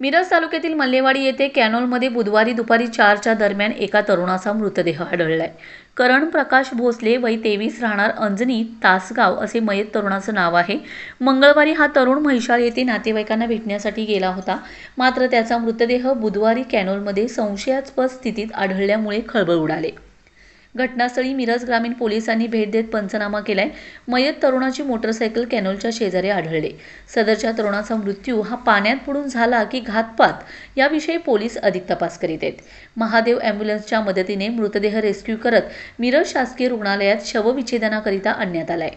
मिरज तालुक्यातील मल्लेवाडी येथे कॅनोलमध्ये बुधवारी दुपारी चारच्या दरम्यान एका तरुणाचा मृतदेह आहे करण प्रकाश भोसले वय तेवीस राहणार अंजनी तासगाव असे मयत तरुणाचं नाव आहे मंगळवारी हा तरुण म्हैशाळ येथे नातेवाईकांना भेटण्यासाठी गेला होता मात्र त्याचा मृतदेह बुधवारी कॅनोलमध्ये संशयास्पद स्थितीत आढळल्यामुळे खळबळ उडाले घटनास्थळी मिरज ग्रामीण पोलिसांनी भेट देत पंचनामा केलाय मयत तरुणाची मोटरसायकल कॅनोलच्या शेजारी आढळले सदरच्या तरुणाचा मृत्यू हा पाण्यात पडून झाला की घातपात याविषयी पोलीस अधिक तपास करीत आहेत महादेव अँब्युलन्सच्या मदतीने मृतदेह रेस्क्यू करत मिरज शासकीय रुग्णालयात शवविच्छेदनाकरिता आणण्यात आलाय